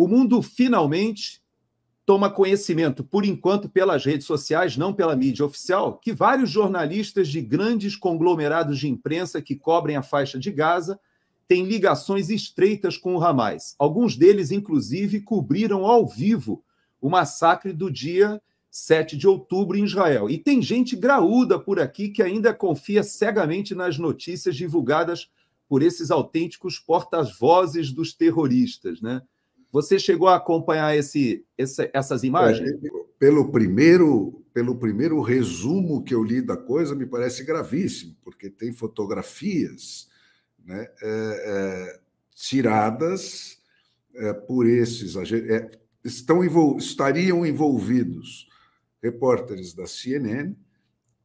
O mundo finalmente toma conhecimento, por enquanto pelas redes sociais, não pela mídia oficial, que vários jornalistas de grandes conglomerados de imprensa que cobrem a faixa de Gaza têm ligações estreitas com o Hamas. Alguns deles, inclusive, cobriram ao vivo o massacre do dia 7 de outubro em Israel. E tem gente graúda por aqui que ainda confia cegamente nas notícias divulgadas por esses autênticos porta-vozes dos terroristas, né? Você chegou a acompanhar esse, esse essas imagens? É, é, pelo, primeiro, pelo primeiro resumo que eu li da coisa, me parece gravíssimo, porque tem fotografias né, é, é tiradas é, por esses estão envol, estariam envolvidos repórteres da CNN,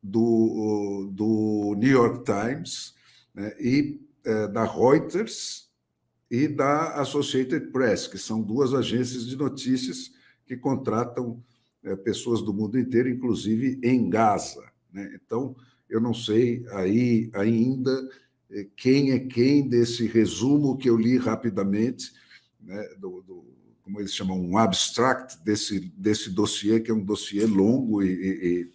do, do New York Times né, e da Reuters e da Associated Press, que são duas agências de notícias que contratam é, pessoas do mundo inteiro, inclusive em Gaza. Né? Então, eu não sei aí ainda é, quem é quem desse resumo que eu li rapidamente, né, do, do, como eles chamam, um abstract desse, desse dossiê, que é um dossiê longo e,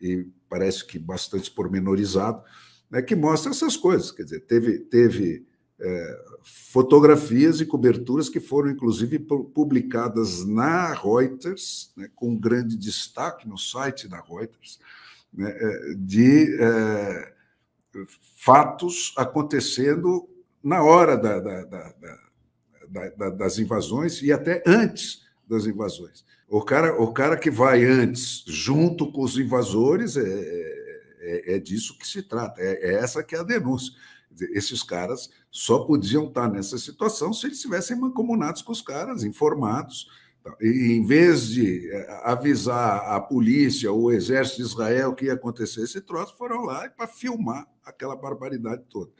e, e parece que bastante pormenorizado, né, que mostra essas coisas. Quer dizer, teve, teve é, fotografias e coberturas que foram, inclusive, publicadas na Reuters, né, com grande destaque no site da Reuters, né, eh, de é, fatos acontecendo na hora da, da, da, das invasões e até antes das invasões. O cara, o cara que vai antes junto com os invasores é, é é, é disso que se trata, é, é essa que é a denúncia. esses caras só podiam estar nessa situação se eles estivessem mancomunados com os caras, informados. Então, e, em vez de é, avisar a polícia ou o exército de Israel que ia acontecer esse troço, foram lá para filmar aquela barbaridade toda.